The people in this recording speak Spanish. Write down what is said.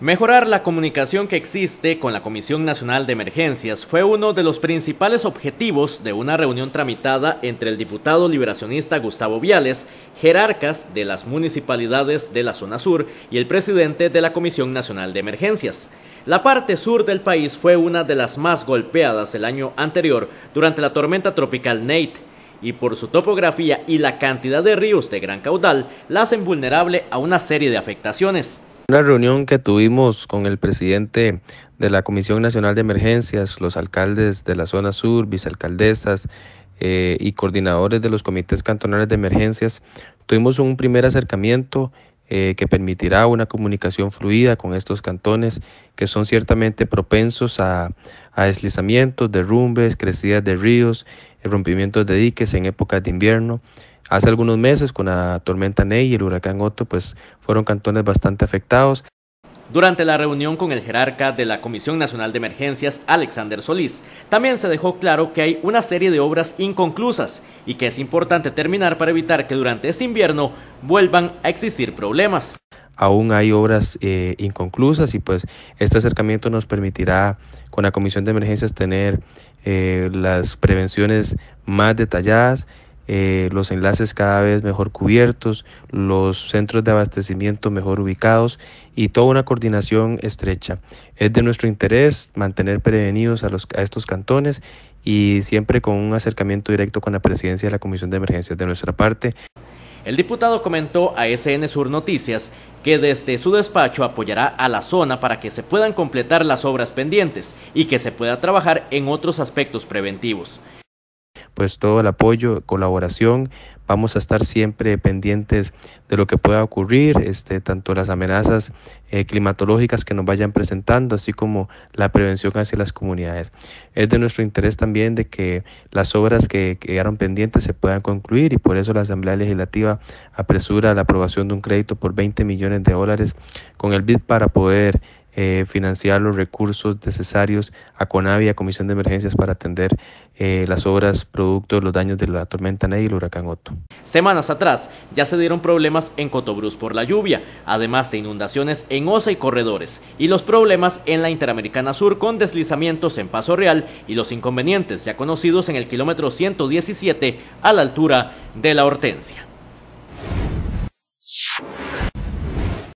Mejorar la comunicación que existe con la Comisión Nacional de Emergencias fue uno de los principales objetivos de una reunión tramitada entre el diputado liberacionista Gustavo Viales, jerarcas de las municipalidades de la zona sur y el presidente de la Comisión Nacional de Emergencias. La parte sur del país fue una de las más golpeadas el año anterior durante la tormenta tropical Nate y por su topografía y la cantidad de ríos de gran caudal la hacen vulnerable a una serie de afectaciones. Una reunión que tuvimos con el presidente de la Comisión Nacional de Emergencias, los alcaldes de la zona sur, vicealcaldesas eh, y coordinadores de los comités cantonales de emergencias, tuvimos un primer acercamiento eh, que permitirá una comunicación fluida con estos cantones que son ciertamente propensos a, a deslizamientos, derrumbes, crecidas de ríos, rompimientos de diques en épocas de invierno. Hace algunos meses con la tormenta Ney y el huracán Otto, pues fueron cantones bastante afectados durante la reunión con el jerarca de la Comisión Nacional de Emergencias, Alexander Solís. También se dejó claro que hay una serie de obras inconclusas y que es importante terminar para evitar que durante este invierno vuelvan a existir problemas. Aún hay obras eh, inconclusas y pues este acercamiento nos permitirá con la Comisión de Emergencias tener eh, las prevenciones más detalladas eh, los enlaces cada vez mejor cubiertos, los centros de abastecimiento mejor ubicados y toda una coordinación estrecha. Es de nuestro interés mantener prevenidos a, a estos cantones y siempre con un acercamiento directo con la presidencia de la Comisión de Emergencias de nuestra parte. El diputado comentó a SN Sur Noticias que desde su despacho apoyará a la zona para que se puedan completar las obras pendientes y que se pueda trabajar en otros aspectos preventivos pues todo el apoyo, colaboración. Vamos a estar siempre pendientes de lo que pueda ocurrir, este, tanto las amenazas eh, climatológicas que nos vayan presentando, así como la prevención hacia las comunidades. Es de nuestro interés también de que las obras que quedaron pendientes se puedan concluir y por eso la Asamblea Legislativa apresura la aprobación de un crédito por 20 millones de dólares con el BID para poder eh, financiar los recursos necesarios a CONAVI, a Comisión de Emergencias, para atender eh, las obras producto de los daños de la tormenta Ney y el huracán Otto. Semanas atrás ya se dieron problemas en Cotobruz por la lluvia, además de inundaciones en Osa y Corredores, y los problemas en la Interamericana Sur con deslizamientos en Paso Real y los inconvenientes ya conocidos en el kilómetro 117 a la altura de la Hortensia.